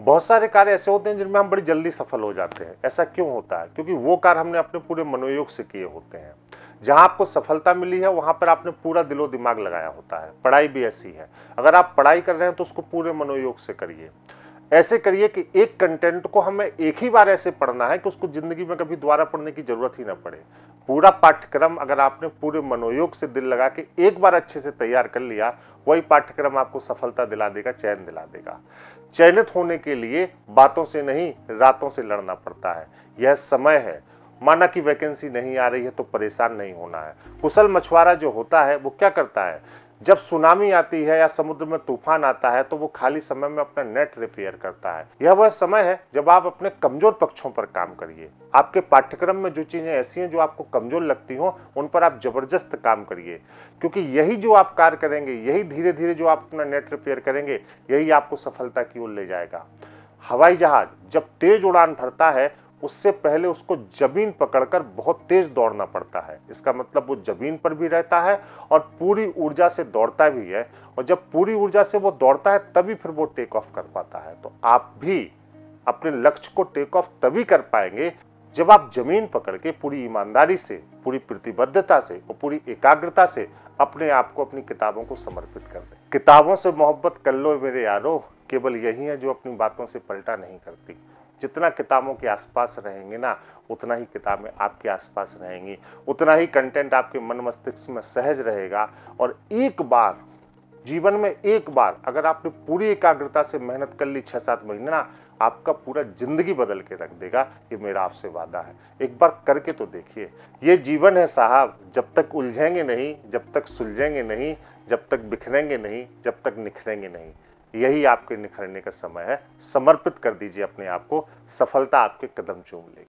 बहुत सारे कार्य ऐसे होते हैं जिनमें हम बड़ी जल्दी सफल हो जाते हैं ऐसा क्यों होता है क्योंकि वो कार्य हमने अपने पूरे मनोयोग से किए होते हैं जहां आपको सफलता मिली है वहां पर आपने पूरा दिलो दिमाग लगाया होता है पढ़ाई भी ऐसी है अगर आप पढ़ाई कर रहे हैं तो उसको पूरे मनोयोग से करिए ऐसे करिए कि एक कंटेंट को हमें एक ही बार ऐसे पढ़ना है कि उसको ज़िंदगी में कभी दोबारा पढ़ने की ज़रूरत ही ना पड़े पूरा पाठ्यक्रम अगर आपने पूरे मनोयोग से दिल लगा के एक बार अच्छे से तैयार कर लिया वही पाठ्यक्रम आपको सफलता दिला देगा चयन दिला देगा चयनित होने के लिए बातों से नहीं रातों से लड़ना पड़ता है यह समय है माना कि वैकेंसी नहीं आ रही है तो परेशान नहीं होना है कुशल मछुआरा जो होता है वो क्या करता है जब सुनामी आती है या समुद्र में तूफान आता है तो वो खाली समय में अपना नेट रिपेयर करता है यह वह समय है जब आप अपने कमजोर पक्षों पर काम करिए आपके पाठ्यक्रम में जो चीजें ऐसी हैं जो आपको कमजोर लगती हो उन पर आप जबरदस्त काम करिए क्योंकि यही जो आप कार्य करेंगे यही धीरे धीरे जो आप अपना नेट रिपेयर करेंगे यही आपको सफलता की ओर ले जाएगा हवाई जहाज जब तेज उड़ान भरता है उससे पहले उसको जमीन पकड़कर बहुत तेज दौड़ना पड़ता है इसका मतलब वो जमीन पर भी रहता है और पूरी ऊर्जा से दौड़ता भी है और जब पूरी ऊर्जा से वो दौड़ता है तभी फिर वो टेक ऑफ कर पाता है तो आप भी अपने लक्ष्य को टेक ऑफ तभी कर पाएंगे जब आप जमीन पकड़ के पूरी ईमानदारी से पूरी प्रतिबद्धता से और पूरी एकाग्रता से अपने आप को अपनी किताबों को समर्पित कर दें किताबों से मोहब्बत कर लो मेरे यारो केवल यही है जो अपनी बातों से पलटा नहीं करती जितना किताबों के आसपास रहेंगे ना उतना ही किताबें आपके आसपास रहेंगी उतना ही कंटेंट आपके मन मस्तिष्क में सहज रहेगा और एक बार जीवन में एक बार अगर आपने पूरी एकाग्रता से मेहनत कर ली छः सात महीने ना आपका पूरा जिंदगी बदल के रख देगा ये मेरा आपसे वादा है एक बार करके तो देखिए ये जीवन है साहब जब तक उलझेंगे नहीं जब तक सुलझेंगे नहीं जब तक बिखरेंगे नहीं जब तक निखरेंगे नहीं यही आपके निखरने का समय है समर्पित कर दीजिए अपने आप को सफलता आपके कदम चूम लेगी